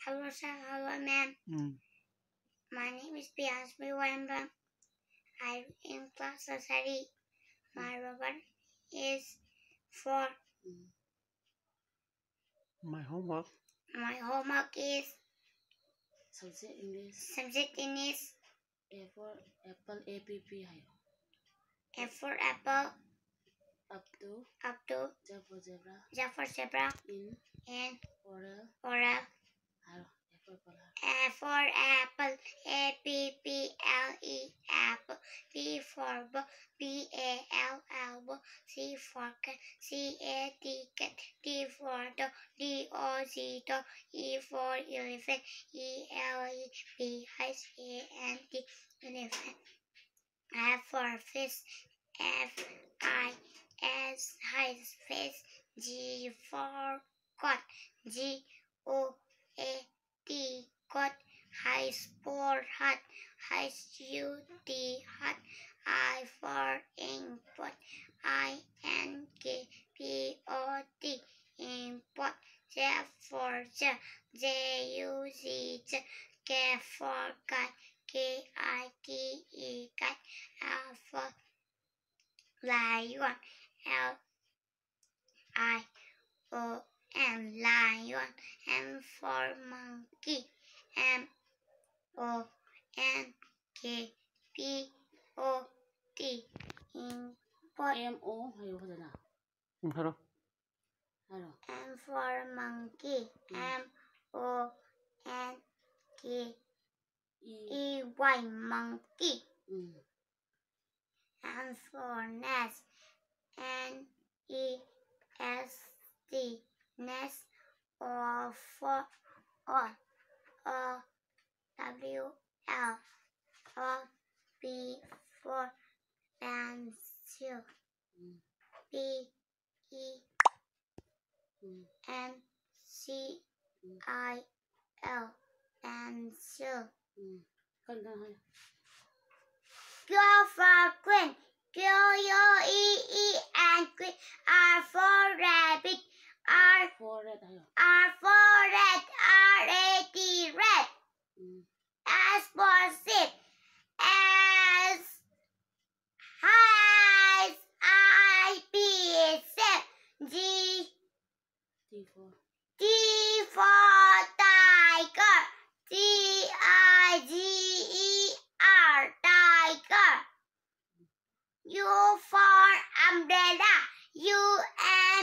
Hello, sir. Hello, ma'am. Mm. My name is Piyasmi Wamba. I'm in class study. My homework is for. My homework. My homework is. Subject English. Subject English. A for apple. A P P I. A for apple. Up to. Up to. J for zebra. J for zebra. In. In. Oral. Oral for apple, A P P L E apple. B for ball, B A L L for cat, C A T cat. D for dog, D O Z dog. E for elephant, E l e p h a n t. elephant. F for fish, F I S H fish. G for cat, G ch, for cat, K I T E cat, L for lion, L I O N lion, M for monkey, M O N K P O T, in M O, M for monkey. Hmm. M O N K E Y monkey. Hmm. M for nest. N E S T nest. O for O, O W L, O B for pencil. Mm. B E N C I L pencil. Girl for green, Q U E E and green. R for rabbit, R for red. D for? tiger. T I G E R tiger. U for umbrella. U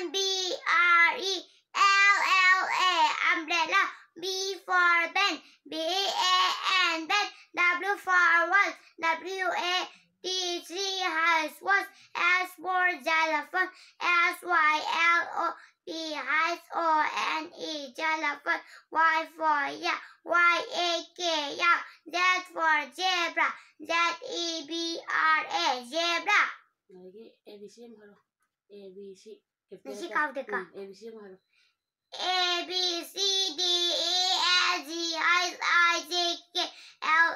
M B R E L L A umbrella. B for band. B A N band. W for wall. W A T G house was. S for telephone, S Y L O B S O N E. telephone. Y for yeah, Y A K yeah. Z for zebra. Z E B R A zebra. A B C Maro. A B Nishi काव देखा. A B C Maro. A B C D E F G H I J K L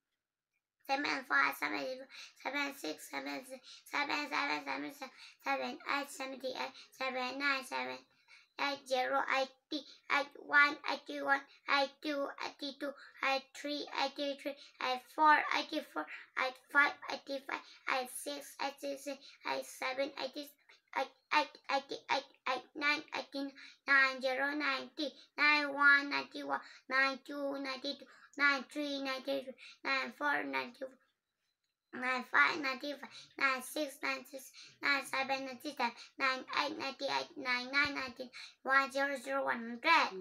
seven five seven seven six seven seven seven seven seven eight seventy eight seven nine seven eight zero eight eight one eight one eight two eight two eight three eight three eight four eight four eight five eight five eight six eight six eight seven eight eight eight eight eight eight nine eighteen nine zero ninety nine one ninety one nine two ninety two Nine three ninety three, nine four ninety four, nine five ninety five, nine six ninety six, 93, 94, 95, 95, 96, 96, 97, 97, 98, 98, 99, 99, 100, 100.